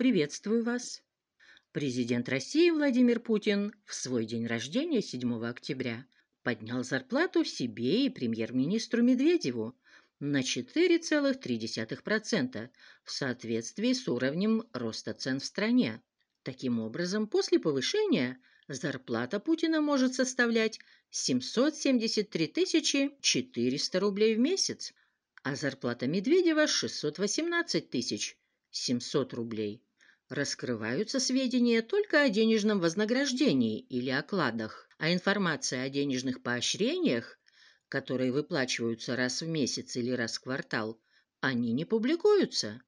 Приветствую вас. Президент России Владимир Путин в свой день рождения 7 октября поднял зарплату себе и премьер-министру Медведеву на 4,3% в соответствии с уровнем роста цен в стране. Таким образом, после повышения зарплата Путина может составлять 773 400 рублей в месяц, а зарплата Медведева – 618 700 рублей. Раскрываются сведения только о денежном вознаграждении или окладах, а информация о денежных поощрениях, которые выплачиваются раз в месяц или раз в квартал, они не публикуются.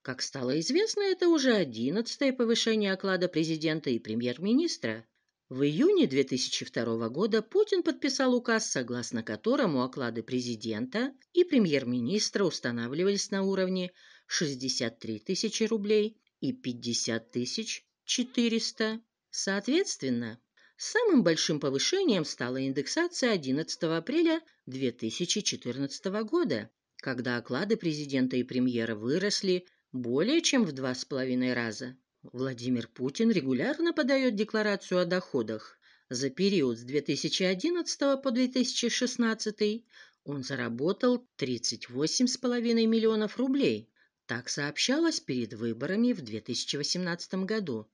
Как стало известно, это уже одиннадцатое повышение оклада президента и премьер-министра. В июне 2002 года Путин подписал указ, согласно которому оклады президента и премьер-министра устанавливались на уровне 63 тысячи рублей и 50 тысяч 400. Соответственно, самым большим повышением стала индексация 11 апреля 2014 года, когда оклады президента и премьера выросли более чем в два с половиной раза. Владимир Путин регулярно подает декларацию о доходах. За период с 2011 по 2016 он заработал 38,5 миллионов рублей, так сообщалось перед выборами в 2018 году.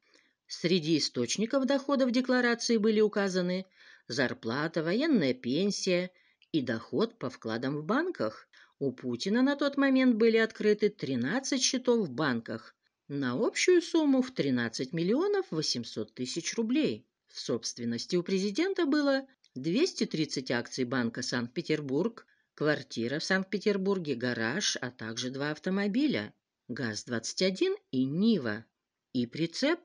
Среди источников доходов декларации были указаны зарплата, военная пенсия и доход по вкладам в банках. У Путина на тот момент были открыты 13 счетов в банках на общую сумму в 13 миллионов 800 тысяч рублей. В собственности у президента было 230 акций банка «Санкт-Петербург», Квартира в Санкт-Петербурге, гараж, а также два автомобиля. ГАЗ-21 и Нива. И прицеп.